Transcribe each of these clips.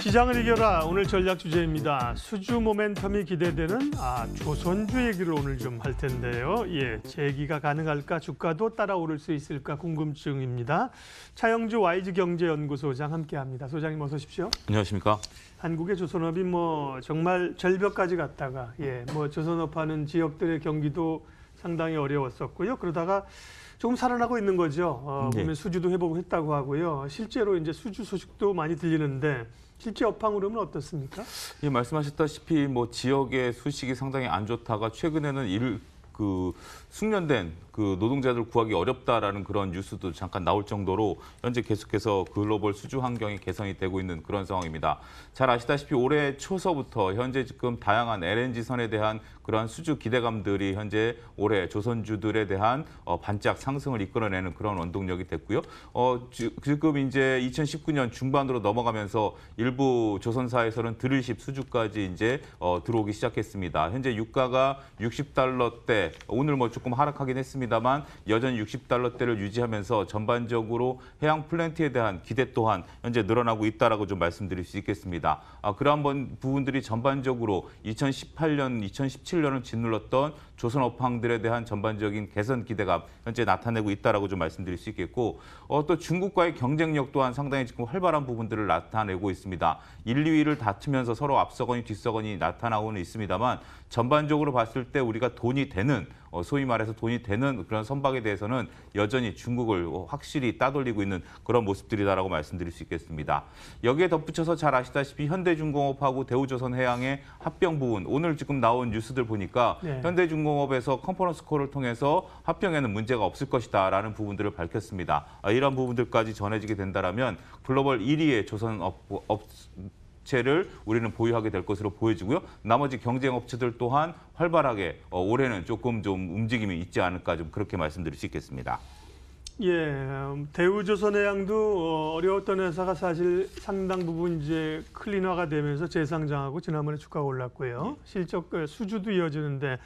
시장을 이겨라 오늘 전략 주제입니다. 수주 모멘텀이 기대되는 아, 조선주 얘기를 오늘 좀 할 텐데요. 예, 재기가 가능할까 주가도 따라오를 수 있을까 궁금증입니다. 차영주 와이즈 경제연구소장 함께합니다. 소장님 어서 오십시오. 안녕하십니까. 한국의 조선업이 뭐 정말 절벽까지 갔다가 예, 뭐 조선업 하는 지역들의 경기도 상당히 어려웠었고요. 그러다가 조금 살아나고 있는 거죠. 어, 네. 보면 수주도 회복했다고 하고요. 실제로 이제 수주 소식도 많이 들리는데 실제 업황 흐름은 어떻습니까? 예, 말씀하셨다시피 뭐 지역의 수식이 상당히 안 좋다가 최근에는 일그 숙련된 그 노동자들 구하기 어렵다라는 그런 뉴스도 잠깐 나올 정도로 현재 계속해서 글로벌 수주 환경이 개선이 되고 있는 그런 상황입니다. 잘 아시다시피 올해 초서부터 현재 지금 다양한 LNG 선에 대한 그러한 수주 기대감들이 현재 올해 조선주들에 대한 어, 반짝 상승을 이끌어내는 그런 원동력이 됐고요. 어, 지금 이제 2019년 중반으로 넘어가면서 일부 조선사에서는 드릴십 수주까지 이제 어, 들어오기 시작했습니다. 현재 유가가 60달러대 오늘 뭐 조금 하락하긴 했습니다만 여전히 60달러대를 유지하면서 전반적으로 해양 플랜트에 대한 기대 또한 현재 늘어나고 있다라고 좀 말씀드릴 수 있겠습니다. 아, 그러한 부분들이 전반적으로 2018년, 2017년을 짓눌렀던 조선 업황들에 대한 전반적인 개선 기대가 현재 나타내고 있다라고 좀 말씀드릴 수 있겠고 어, 또 중국과의 경쟁력 또한 상당히 지금 활발한 부분들을 나타내고 있습니다. 1, 2위를 다투면서 서로 앞서거니 뒤서거니 나타나고는 있습니다만 전반적으로 봤을 때 우리가 돈이 되는 어, 소위 말해서 돈이 되는 그런 선박에 대해서는 여전히 중국을 확실히 따돌리고 있는 그런 모습들이다라고 말씀드릴 수 있겠습니다. 여기에 덧붙여서 잘 아시다시피 현대중공업하고 대우조선해양의 합병 부분 오늘 지금 나온 뉴스들 보니까 네. 현대중공업에서 컨퍼런스 콜을 통해서 합병에는 문제가 없을 것이다라는 부분들을 밝혔습니다. 아, 이런 부분들까지 전해지게 된다면 글로벌 1위의 조선업 업, 주체를 우리는 보유하게 될 것으로 보여지고요. 나머지 경쟁 업체들 또한 활발하게 어, 올해는 조금 좀 움직임이 있지 않을까 좀 그렇게 말씀드릴 수 있겠습니다. 예, 대우조선해양도 어, 어려웠던 회사가 사실 상당 부분 이제 클린화가 되면서 재상장하고 지난번에 주가가 올랐고요. 예. 실적 그 수주도 이어지는데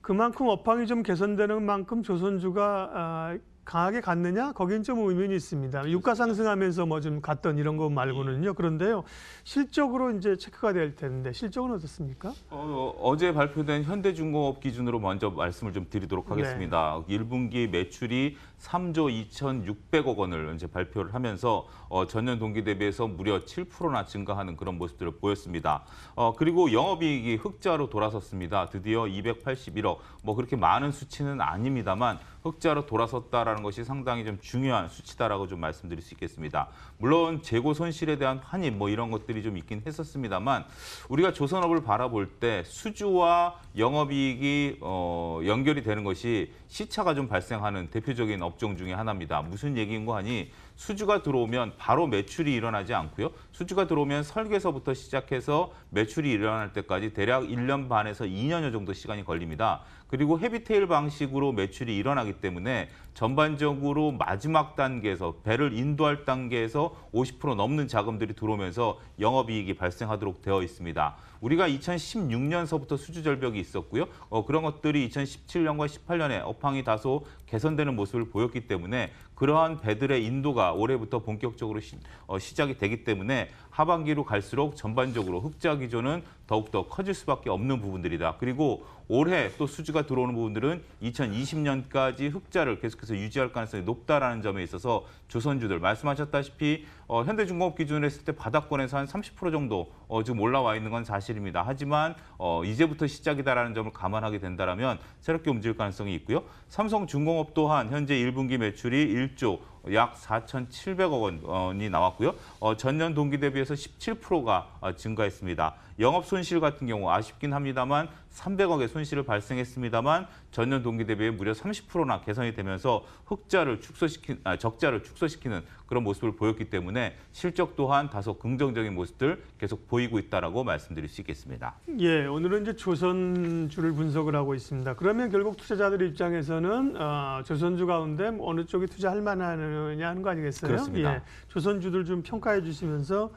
그만큼 업황이 좀 개선되는 만큼 조선주가 아, 강하게 갔느냐? 거긴 좀 의문이 있습니다. 유가 상승하면서 뭐 좀 갔던 이런 거 말고는요. 그런데요. 실적으로 이제 체크가 될 텐데 실적은 어떻습니까? 어, 제 발표된 현대중공업 기준으로 먼저 말씀을 좀 드리도록 네. 하겠습니다. 네. 1분기 매출이 3조 2,600억 원을 이제 발표를 하면서 어, 전년 동기 대비해서 무려 7%나 증가하는 그런 모습들을 보였습니다. 어, 그리고 영업이익이 흑자로 돌아섰습니다. 드디어 281억. 뭐 그렇게 많은 수치는 아닙니다만 흑자로 돌아섰다라는 감소했는 것이 상당히 좀 중요한 수치다라고 좀 말씀드릴 수 있겠습니다. 물론 재고 손실에 대한 환입 뭐 이런 것들이 좀 있긴 했었습니다만 우리가 조선업을 바라볼 때 수주와 영업이익이 어, 연결이 되는 것이 시차가 좀 발생하는 대표적인 업종 중에 하나입니다. 무슨 얘기인고 하니 수주가 들어오면 바로 매출이 일어나지 않고요. 수주가 들어오면 설계서부터 시작해서 매출이 일어날 때까지 대략 1년 반에서 2년여 정도 시간이 걸립니다. 그리고 헤비테일 방식으로 매출이 일어나기 때문에 전반적으로 마지막 단계에서 배를 인도할 단계에서 50% 넘는 자금들이 들어오면서 영업이익이 발생하도록 되어 있습니다. 우리가 2016년서부터 수주 절벽이 있었고요. 어, 그런 것들이 2017년과 18년에 업황이 다소 개선되는 모습을 보였기 때문에 그러한 배들의 인도가 올해부터 본격적으로 시, 어, 시작이 되기 때문에 하반기로 갈수록 전반적으로 흑자 기조는 더욱더 커질 수밖에 없는 부분들이다. 그리고 올해 또 수주가 들어오는 부분들은 2020년까지 흑자를 계속해서 유지할 가능성이 높다라는 점에 있어서 조선주들 말씀하셨다시피 어, 현대중공업 기준으로 했을 때 바닥권에서 한 30% 정도 어, 지금 올라와 있는 건 사실입니다. 하지만 어, 이제부터 시작이다라는 점을 감안하게 된다면 새롭게 움직일 가능성이 있고요. 삼성중공업 또한 현재 1분기 매출이 六兆。약 4,700억 원이 어, 나왔고요. 어, 전년 동기 대비해서 17%가 어, 증가했습니다. 영업 손실 같은 경우 아쉽긴 합니다만 300억의 손실을 발생했습니다만 전년 동기 대비해 무려 30%나 개선이 되면서 흑자를 축소시키 아, 적자를 축소시키는 그런 모습을 보였기 때문에 실적 또한 다소 긍정적인 모습들 계속 보이고 있다라고 말씀드릴 수 있겠습니다. 예, 오늘은 이제 조선주를 분석을 하고 있습니다. 그러면 결국 투자자들 입장에서는 어, 조선주 가운데 뭐 어느 쪽이 투자할 만한 되느냐 하는 거 아니겠어요? 그렇습니다. 예. 조선주들 좀 평가해 주시면서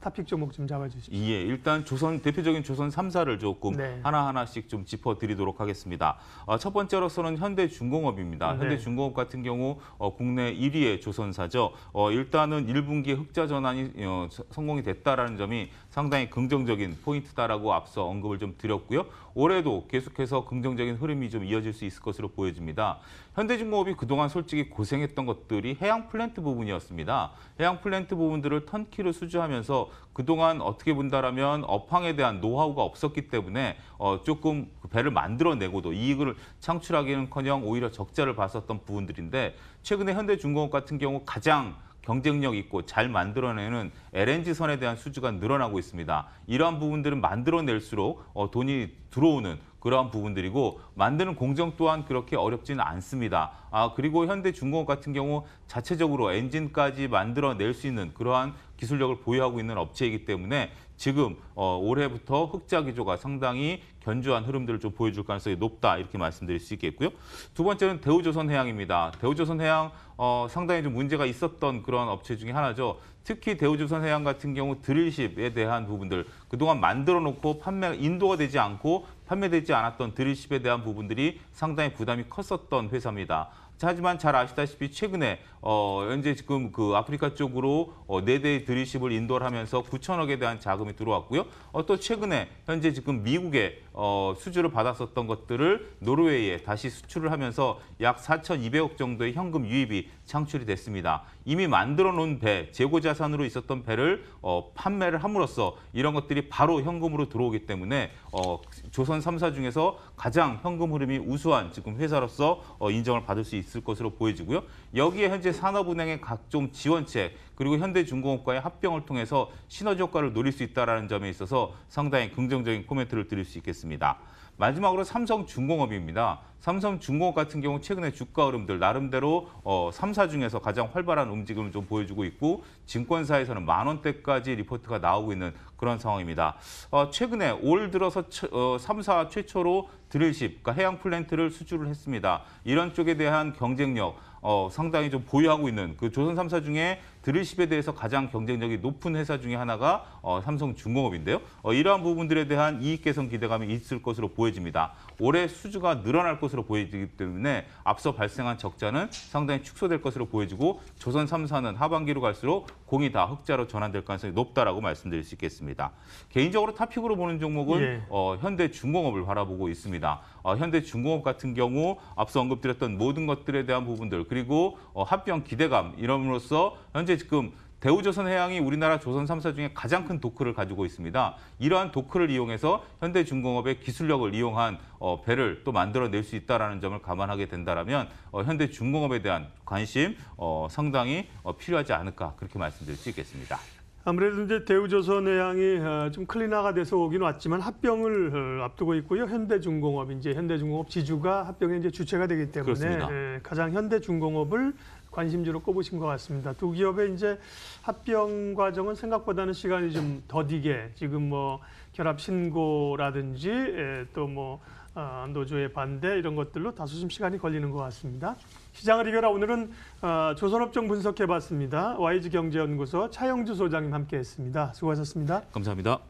탑픽 종목 좀 잡아주십시오. 예, 일단 조선 대표적인 조선 3사를 조금 네. 하나하나씩 좀 짚어드리도록 하겠습니다. 어, 첫 번째로서는 현대중공업입니다. 네. 현대중공업 같은 경우 어, 국내 1위의 조선사죠. 어, 일단은 1분기 흑자 전환이 어, 성공이 됐다라는 점이 상당히 긍정적인 포인트다라고 앞서 언급을 좀 드렸고요. 올해도 계속해서 긍정적인 흐름이 좀 이어질 수 있을 것으로 보여집니다. 현대중공업이 그동안 솔직히 고생했던 것들이 해양 플랜트 부분이었습니다. 해양 플랜트 부분들을 턴키로 수주하면서 그동안 어떻게 본다라면 업황에 대한 노하우가 없었기 때문에 어, 조금 그 배를 만들어내고도 이익을 창출하기는커녕 오히려 적자를 봤었던 부분들인데 최근에 현대중공업 같은 경우 가장 경쟁력 있고 잘 만들어내는 LNG선에 대한 수주가 늘어나고 있습니다. 이러한 부분들은 만들어낼수록 어, 돈이 들어오는 그러한 부분들이고 만드는 공정 또한 그렇게 어렵지는 않습니다. 아 그리고 현대중공업 같은 경우 자체적으로 엔진까지 만들어낼 수 있는 그러한 기술력을 보유하고 있는 업체이기 때문에 지금 어, 올해부터 흑자 기조가 상당히 견조한 흐름들을 좀 보여줄 가능성이 높다 이렇게 말씀드릴 수 있겠고요. 두 번째는 대우조선해양입니다. 대우조선해양 어, 상당히 좀 문제가 있었던 그런 업체 중에 하나죠. 특히 대우조선해양 같은 경우 드릴십에 대한 부분들 그동안 만들어놓고 판매 인도가 되지 않고 판매되지 않았던 드릴십에 대한 부분들이 상당히 부담이 컸었던 회사입니다. 하지만 잘 아시다시피 최근에 어, 현재 지금 그 아프리카 쪽으로 어, 4대의 드리십을 인도하면서 를 9천억에 대한 자금이 들어왔고요. 어, 또 최근에 현재 지금 미국에 어, 수주를 받았었던 것들을 노르웨이에 다시 수출을 하면서 약 4,200억 정도의 현금 유입이 창출이 됐습니다. 이미 만들어 놓은 배, 재고 자산으로 있었던 배를 어, 판매를 함으로써 이런 것들이 바로 현금으로 들어오기 때문에 어, 조선 3사 중에서 가장 현금 흐름이 우수한 지금 회사로서 어, 인정을 받을 수 있을 것으로 보여지고요. 여기에 현재 산업은행의 각종 지원책 그리고 현대중공업과의 합병을 통해서 시너지 효과를 노릴 수 있다는 점에 있어서 상당히 긍정적인 코멘트를 드릴 수 있겠습니다. 마지막으로 삼성중공업입니다. 삼성중공업 같은 경우 최근에 주가 흐름들 나름대로 어, 3사 중에서 가장 활발한 움직임을 좀 보여주고 있고 증권사에서는 만 원대까지 리포트가 나오고 있는 그런 상황입니다. 어, 최근에 올 들어서 어, 3사 최초로 드릴십, 그러니까 해양 플랜트를 수주를 했습니다. 이런 쪽에 대한 경쟁력, 어, 상당히 좀 보유하고 있는 그 조선 삼사 중에 드릴십에 대해서 가장 경쟁력이 높은 회사 중의 하나가 어, 삼성중공업인데요. 어, 이러한 부분들에 대한 이익 개선 기대감이 있을 것으로 보여집니다. 올해 수주가 늘어날 것으로 보여지기 때문에 앞서 발생한 적자는 상당히 축소될 것으로 보여지고 조선 삼사는 하반기로 갈수록 공이 다 흑자로 전환될 가능성이 높다라고 말씀드릴 수 있겠습니다. 개인적으로 탑픽으로 보는 종목은 예. 어, 현대중공업을 바라보고 있습니다. 어, 현대중공업 같은 경우 앞서 언급드렸던 모든 것들에 대한 부분들 그리고 어, 합병 기대감 이럼으로써 현재 지금 대우조선해양이 우리나라 조선 삼사 중에 가장 큰 도크를 가지고 있습니다. 이러한 도크를 이용해서 현대중공업의 기술력을 이용한 어, 배를 또 만들어낼 수 있다는 점을 감안하게 된다면 어, 현대중공업에 대한 관심 어, 상당히 어, 필요하지 않을까 그렇게 말씀드릴 수 있겠습니다. 아무래도 이제 대우조선 의양이좀클리화가 어, 돼서 오긴 왔지만 합병을 어, 앞두고 있고요. 현대중공업 이제 현대중공업 지주가 합병의 이제 주체가 되기 때문에 예, 가장 현대중공업을 관심주로 꼽으신 것 같습니다. 두 기업의 이제 합병 과정은 생각보다는 시간이 좀 더디게 지금 뭐 결합 신고라든지 예, 또뭐 어, 안도조의 반대 이런 것들로 다소 좀 시간이 걸리는 것 같습니다. 시장을 이겨라 오늘은 어, 조선업종 분석해봤습니다. YG경제연구소 차영주 소장님 함께했습니다. 수고하셨습니다. 감사합니다.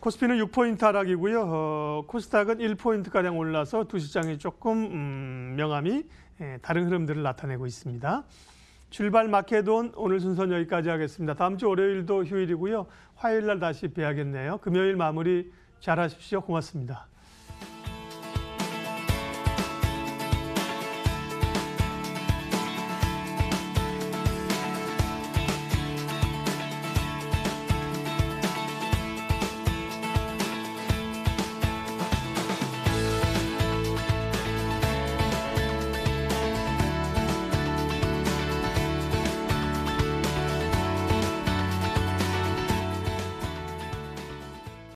코스피는 6포인트 하락이고요. 어, 코스닥은 1포인트가량 올라서 두 시장이 조금 음, 명암이 예, 다른 흐름들을 나타내고 있습니다. 출발 마켓온 오늘 순서 여기까지 하겠습니다. 다음 주 월요일도 휴일이고요. 화요일 날 다시 뵈야겠네요. 금요일 마무리 잘하십시오. 고맙습니다.